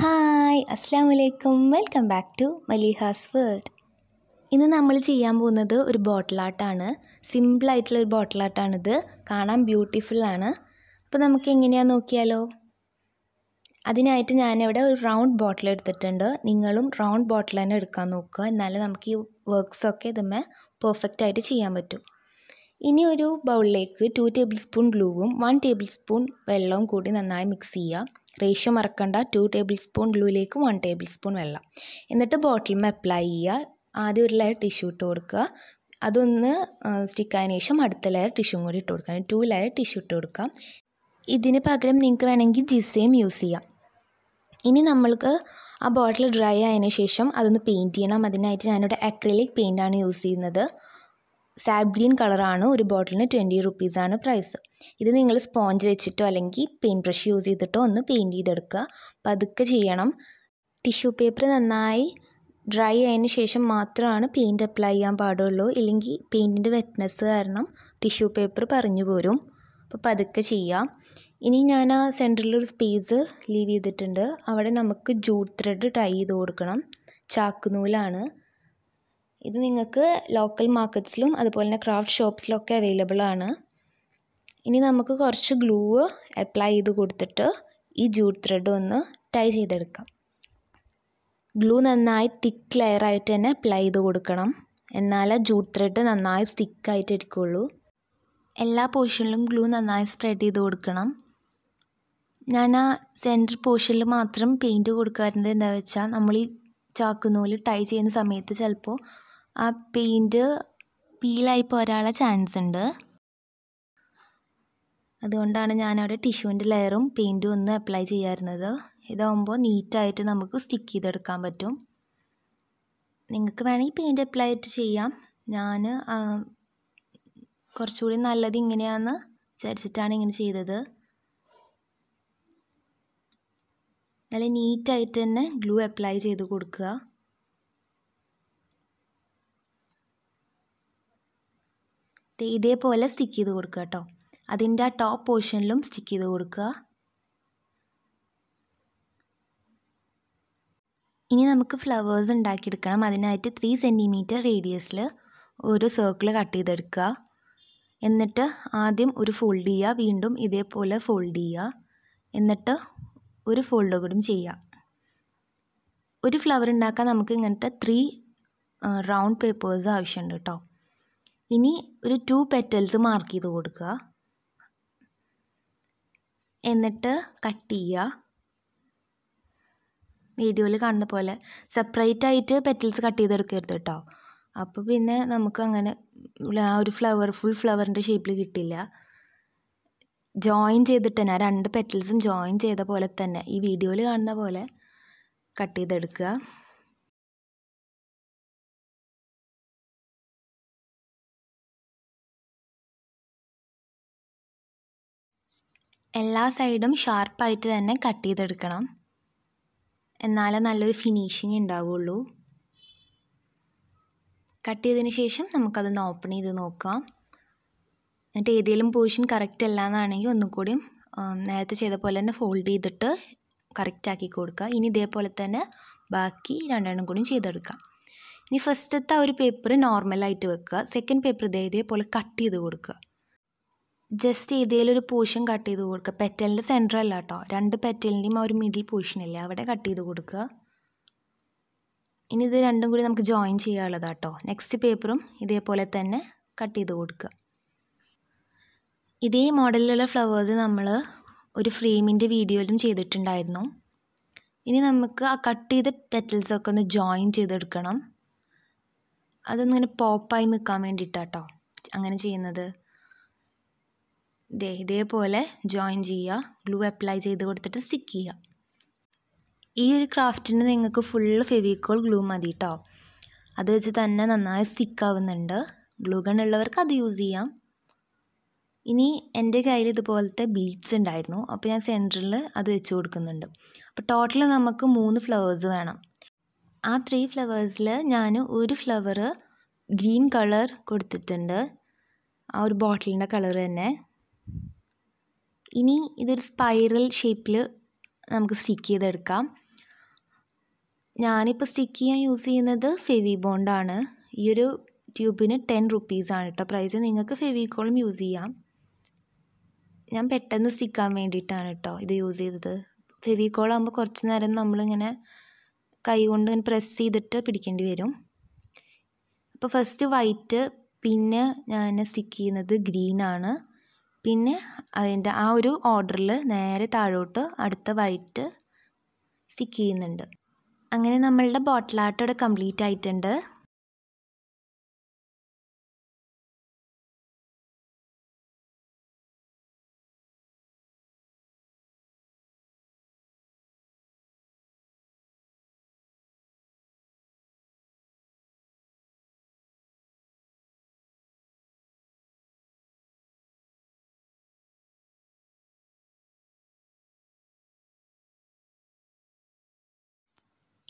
hi അസ്സാം വലൈക്കും welcome back to Maliha's world ഇന്ന് നമ്മൾ ചെയ്യാൻ പോകുന്നത് ഒരു ബോട്ടിൽ ആർട്ടാണ് സിമ്പിളായിട്ടുള്ള ഒരു ബോട്ടിൽ ആർട്ടാണിത് കാണാൻ ബ്യൂട്ടിഫുൾ ആണ് അപ്പോൾ നമുക്ക് എങ്ങനെയാണ് നോക്കിയാലോ അതിനായിട്ട് ഞാനിവിടെ ഒരു റൗണ്ട് ബോട്ടിൽ എടുത്തിട്ടുണ്ട് നിങ്ങളും റൗണ്ട് ബോട്ടിൽ തന്നെ എടുക്കാൻ നോക്കുക എന്നാലേ നമുക്ക് ഈ വർക്ക്സൊക്കെ ഇതുമ്മേ പെർഫെക്റ്റായിട്ട് ചെയ്യാൻ പറ്റും ഇനി ഒരു ബൗളിലേക്ക് ടു ടേബിൾ സ്പൂൺ ഗ്ലൂവും വൺ ടേബിൾ സ്പൂൺ വെള്ളവും കൂടി നന്നായി മിക്സ് ചെയ്യുക റേഷ്യോ മറക്കണ്ട ടു ടേബിൾ സ്പൂൺ ഗ്ലൂയിലേക്ക് വൺ ടേബിൾ സ്പൂൺ വെള്ളം എന്നിട്ട് ബോട്ടിലുമേ അപ്ലൈ ചെയ്യുക ആദ്യം ഒരു ലെയർ ടിഷ്യൂ ഇട്ട് കൊടുക്കുക അതൊന്ന് സ്റ്റിക്കായതിനു ശേഷം അടുത്ത ലെയർ ടിഷ്യൂ കൂടി ഇട്ട് കൊടുക്കുക ടു ലെയർ ടിഷ്യൂ ഇട്ട് കൊടുക്കാം ഇതിന് പകരം നിങ്ങൾക്ക് വേണമെങ്കിൽ ജിസയും യൂസ് ചെയ്യാം ഇനി നമ്മൾക്ക് ആ ബോട്ടിൽ ഡ്രൈ ആയതിനു ശേഷം അതൊന്ന് പെയിൻറ്റ് ചെയ്യണം അതിനായിട്ട് ഞാനിവിടെ അക്രിലിക് പെയിൻ്റാണ് യൂസ് ചെയ്യുന്നത് സാബ് ഗ്രീൻ കളറാണ് ഒരു ബോട്ടിലിന് ട്വൻറ്റി റുപ്പീസാണ് പ്രൈസ് ഇത് നിങ്ങൾ സ്പോഞ്ച് വെച്ചിട്ടോ അല്ലെങ്കിൽ പെയിൻറ്റ് ബ്രഷ് യൂസ് ചെയ്തിട്ടോ ഒന്ന് പെയിൻറ്റ് ചെയ്തെടുക്കുക പതുക്കെ ചെയ്യണം ടിഷ്യൂ പേപ്പർ നന്നായി ഡ്രൈ ആയതിനു ശേഷം മാത്രമാണ് പെയിൻറ്റ് അപ്ലൈ ചെയ്യാൻ പാടുള്ളൂ ഇല്ലെങ്കിൽ പെയിൻറ്റിൻ്റെ വെറ്റ്നസ് കാരണം ടിഷ്യൂ പേപ്പർ പറഞ്ഞു പോരും അപ്പോൾ പതുക്കെ ചെയ്യാം ഇനി ഞാൻ ആ സെൻറ്ററിലൊരു ഒരു സ്പേസ് ലീവ് ചെയ്തിട്ടുണ്ട് അവിടെ നമുക്ക് ജൂട്ട് ത്രെഡ് ടൈ ചെയ്ത് കൊടുക്കണം ചാക്ക് നൂലാണ് ഇത് നിങ്ങൾക്ക് ലോക്കൽ മാർക്കറ്റ്സിലും അതുപോലെ തന്നെ ക്രാഫ്റ്റ് ഷോപ്സിലൊക്കെ അവൈലബിൾ ആണ് ഇനി നമുക്ക് കുറച്ച് ഗ്ലൂ അപ്ലൈ ചെയ്ത് കൊടുത്തിട്ട് ഈ ജൂട്ട് ത്രെഡ് ഒന്ന് ടൈ ചെയ്തെടുക്കാം ഗ്ലൂ നന്നായി തിക്ക് ലെയർ ആയിട്ട് തന്നെ അപ്ലൈ ചെയ്ത് കൊടുക്കണം എന്നാലേ ജൂട്ട് ത്രെഡ് നന്നായി തിക്കായിട്ട് ഇരിക്കുള്ളൂ എല്ലാ പോർഷനിലും ഗ്ലൂ നന്നായി സ്പ്രെഡ് ചെയ്ത് കൊടുക്കണം ഞാൻ ആ സെൻറ്റർ പോർഷനിൽ മാത്രം പെയിൻറ്റ് കൊടുക്കാറുണ്ട് എന്താ വെച്ചാൽ നമ്മൾ ഈ ചാക്കുനൂല് ടൈ ചെയ്യുന്ന സമയത്ത് ചിലപ്പോൾ ആ പെയിൻറ്റ് പീലായി പോരാനുള്ള ചാൻസ് ഉണ്ട് അതുകൊണ്ടാണ് ഞാനവിടെ ടിഷ്യൂവിൻ്റെ ലെയറും പെയിൻറ്റും ഒന്ന് അപ്ലൈ ചെയ്യാറുന്നത് ഇതാകുമ്പോൾ നീറ്റായിട്ട് നമുക്ക് സ്റ്റിക്ക് ചെയ്തെടുക്കാൻ പറ്റും നിങ്ങൾക്ക് വേണമെങ്കിൽ പെയിൻറ്റ് അപ്ലൈ ആയിട്ട് ചെയ്യാം ഞാൻ കുറച്ചുകൂടി നല്ലത് ഇങ്ങനെയാന്ന് വിചാരിച്ചിട്ടാണ് ഇങ്ങനെ ചെയ്തത് നല്ല നീറ്റായിട്ട് തന്നെ ഗ്ലൂ അപ്ലൈ ചെയ്ത് കൊടുക്കുക ഇതേപോലെ സ്റ്റിക്ക് ചെയ്ത് കൊടുക്കുക കേട്ടോ അതിൻ്റെ ആ ടോപ്പ് പോർഷനിലും സ്റ്റിക്ക് ചെയ്ത് കൊടുക്കുക ഇനി നമുക്ക് ഫ്ലവേഴ്സ് ഉണ്ടാക്കിയെടുക്കണം അതിനായിട്ട് ത്രീ സെൻറ്റിമീറ്റർ റേഡിയസിൽ ഒരു സർക്കിൾ കട്ട് ചെയ്തെടുക്കുക എന്നിട്ട് ആദ്യം ഒരു ഫോൾഡ് ചെയ്യുക വീണ്ടും ഇതേപോലെ ഫോൾഡ് ചെയ്യുക എന്നിട്ട് ഒരു ഫോൾഡ് കൂടും ചെയ്യുക ഒരു ഫ്ലവർ ഉണ്ടാക്കാൻ നമുക്ക് ഇങ്ങനത്തെ ത്രീ റൗണ്ട് പേപ്പേഴ്സ് ആവശ്യമുണ്ട് കേട്ടോ ഇനി ഒരു ടു പെറ്റൽസ് മാർക്ക് ചെയ്ത് കൊടുക്കുക എന്നിട്ട് കട്ട് ചെയ്യുക വീഡിയോയിൽ കാണുന്ന പോലെ സെപ്പറേറ്റ് ആയിട്ട് പെറ്റൽസ് കട്ട് ചെയ്തെടുക്കരുത് കേട്ടോ അപ്പോൾ പിന്നെ നമുക്ക് അങ്ങനെ ആ ഒരു ഫ്ലവർ ഫുൾ ഫ്ലവറിൻ്റെ ഷേപ്പിൽ കിട്ടില്ല ജോയിൻ ചെയ്തിട്ട് തന്നെ രണ്ട് പെറ്റൽസും ജോയിൻ ചെയ്ത പോലെ തന്നെ ഈ വീഡിയോയിൽ കാണുന്ന പോലെ കട്ട് ചെയ്തെടുക്കുക എല്ലാ സൈഡും ഷാർപ്പായിട്ട് തന്നെ കട്ട് ചെയ്തെടുക്കണം എന്നാലേ നല്ലൊരു ഫിനിഷിങ് ഉണ്ടാവുള്ളൂ കട്ട് ചെയ്തതിന് ശേഷം നമുക്കതൊന്ന് ഓപ്പൺ ചെയ്ത് നോക്കാം എന്നിട്ട് ഏതെങ്കിലും പോർഷൻ കറക്റ്റ് അല്ല എന്നാണെങ്കിൽ ഒന്നും കൂടിയും നേരത്തെ ചെയ്ത പോലെ തന്നെ ഫോൾഡ് ചെയ്തിട്ട് കറക്റ്റ് ആക്കി കൊടുക്കുക ഇനി ഇതേപോലെ തന്നെ ബാക്കി രണ്ടെണ്ണം കൂടിയും ചെയ്തെടുക്കാം ഇനി ഫസ്റ്റത്തെ ആ ഒരു പേപ്പർ നോർമലായിട്ട് വെക്കുക സെക്കൻഡ് പേപ്പർ ഇതേ ഇതേപോലെ കട്ട് ചെയ്ത് കൊടുക്കുക ജസ്റ്റ് ഏതെങ്കിലും പോർഷൻ കട്ട് ചെയ്ത് കൊടുക്കുക പെറ്റലിൻ്റെ സെൻറ്റർ അല്ല കേട്ടോ രണ്ട് പെറ്റലിൻ്റെയും ആ ഒരു മിഡിൽ അല്ലേ അവിടെ കട്ട് ചെയ്ത് കൊടുക്കുക ഇനി ഇത് രണ്ടും കൂടി നമുക്ക് ജോയിൻ ചെയ്യാനുള്ളതാണ് കേട്ടോ നെക്സ്റ്റ് പേപ്പറും ഇതേപോലെ തന്നെ കട്ട് ചെയ്ത് കൊടുക്കുക ഇതേ മോഡലിലുള്ള ഫ്ലവേഴ്സ് നമ്മൾ ഒരു ഫ്രെയിമിൻ്റെ വീഡിയോയിലും ചെയ്തിട്ടുണ്ടായിരുന്നു ഇനി നമുക്ക് ആ കട്ട് ചെയ്ത പെറ്റൽസൊക്കെ ഒന്ന് ജോയിൻ ചെയ്തെടുക്കണം അതൊന്നിങ്ങനെ പോപ്പായി നിൽക്കാൻ വേണ്ടിയിട്ടാട്ടോ അങ്ങനെ ചെയ്യുന്നത് ദേ ഇതേപോലെ ജോയിൻ ചെയ്യുക ഗ്ലൂ അപ്ലൈ ചെയ്ത് കൊടുത്തിട്ട് സ്റ്റിക്ക് ചെയ്യുക ഈ ഒരു ക്രാഫ്റ്റിന് നിങ്ങൾക്ക് ഫുള്ള് ഫെവിക്കോൾ ഗ്ലൂ മതി കേട്ടോ അത് വെച്ച് തന്നെ നന്നായി സ്റ്റിക്ക് ആവുന്നുണ്ട് ഗ്ലൂ ഗൺ അത് യൂസ് ചെയ്യാം ഇനി എൻ്റെ കയ്യിൽ ഇതുപോലത്തെ ബീഡ്സ് ഉണ്ടായിരുന്നു അപ്പോൾ ഞാൻ സെൻറ്ററിൽ അത് വെച്ച് കൊടുക്കുന്നുണ്ട് അപ്പോൾ ടോട്ടൽ നമുക്ക് മൂന്ന് ഫ്ലവേഴ്സ് വേണം ആ ത്രീ ഫ്ലവേഴ്സിൽ ഞാൻ ഒരു ഫ്ലവറ് ഗ്രീൻ കളർ കൊടുത്തിട്ടുണ്ട് ആ ഒരു ബോട്ടിലിൻ്റെ കളർ തന്നെ ഇനി ഇതൊരു സ്പൈറൽ ഷേപ്പിൽ നമുക്ക് സ്റ്റിക്ക് ചെയ്തെടുക്കാം ഞാനിപ്പോൾ സ്റ്റിക്ക് ചെയ്യാൻ യൂസ് ചെയ്യുന്നത് ഫെവി ബോണ്ടാണ് ഈ ഒരു ട്യൂബിന് ടെൻ റുപ്പീസാണ് കേട്ടോ പ്രൈസ് നിങ്ങൾക്ക് ഫെവിക്കോളും യൂസ് ചെയ്യാം ഞാൻ പെട്ടെന്ന് സ്റ്റിക്കാൻ വേണ്ടിയിട്ടാണ് കേട്ടോ ഇത് യൂസ് ചെയ്തത് ഫെവിക്കോളാകുമ്പോൾ കുറച്ച് നേരം നമ്മളിങ്ങനെ കൈ കൊണ്ട് ഇങ്ങനെ പ്രസ് ചെയ്തിട്ട് പിടിക്കേണ്ടി വരും അപ്പോൾ ഫസ്റ്റ് വൈറ്റ് പിന്നെ ഞാൻ സ്റ്റിക്ക് ചെയ്യുന്നത് ഗ്രീനാണ് പിന്നെ അതിൻ്റെ ആ ഒരു ഓർഡറിൽ നേരെ താഴോട്ട് അടുത്ത വൈറ്റ് സ്റ്റിക്ക് ചെയ്യുന്നുണ്ട് അങ്ങനെ നമ്മളുടെ ബോട്ടിൽ ആർട്ട് ഇവിടെ കംപ്ലീറ്റ് ആയിട്ടുണ്ട്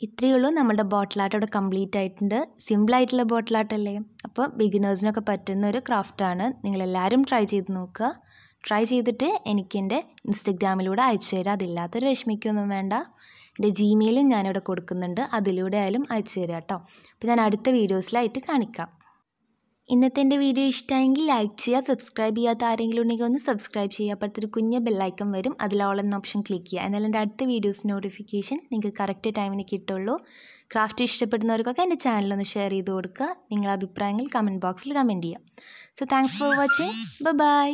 ഇത്രയുള്ളൂ ഉള്ളൂ നമ്മുടെ ബോട്ടിൽ ഇവിടെ കംപ്ലീറ്റ് ആയിട്ടുണ്ട് സിമ്പിൾ ബോട്ടിൽ ബോട്ടിലാട്ടല്ലേ അപ്പോൾ ബിഗിനേഴ്സിനൊക്കെ പറ്റുന്ന ഒരു ക്രാഫ്റ്റാണ് നിങ്ങളെല്ലാവരും ട്രൈ ചെയ്ത് നോക്കുക ട്രൈ ചെയ്തിട്ട് എനിക്ക് എൻ്റെ ഇൻസ്റ്റഗ്രാമിലൂടെ അയച്ചു തരാം അതില്ലാത്തൊരു വിഷമിക്കൊന്നും വേണ്ട എൻ്റെ ജിമെയിലും ഞാനിവിടെ കൊടുക്കുന്നുണ്ട് അതിലൂടെ ആയാലും അയച്ചു തരാം കേട്ടോ അപ്പോൾ ഞാൻ അടുത്ത വീഡിയോസിലായിട്ട് കാണിക്കാം ഇന്നത്തെ എൻ്റെ വീഡിയോ ഇഷ്ടമായെങ്കിൽ ലൈക്ക് ചെയ്യുക സബ്സ്ക്രൈബ് ചെയ്യാത്ത ആരെങ്കിലും ഉണ്ടെങ്കിൽ ഒന്ന് സബ്സ്ക്രൈബ് ചെയ്യുക അപ്പോഴത്തൊരു കുഞ്ഞ് ബെല്ലൈക്കം വരും അതിൽ ഓൾ ഓപ്ഷൻ ക്ലിക്ക് ചെയ്യുക എന്നാലും എൻ്റെ അടുത്ത വീഡിയോസ് നോട്ടിഫിക്കേഷൻ നിങ്ങൾക്ക് കറക്റ്റ് ടൈമിന് കിട്ടുള്ളൂ ക്രാഫ്റ്റ് ഇഷ്ടപ്പെടുന്നവർക്കൊക്കെ എൻ്റെ ചാനലൊന്ന് ഷെയർ ചെയ്ത് കൊടുക്കുക നിങ്ങളുടെ അഭിപ്രായങ്ങൾ കമൻറ്റ് ബോക്സിൽ കമൻറ്റ് ചെയ്യുക so thanks for watching by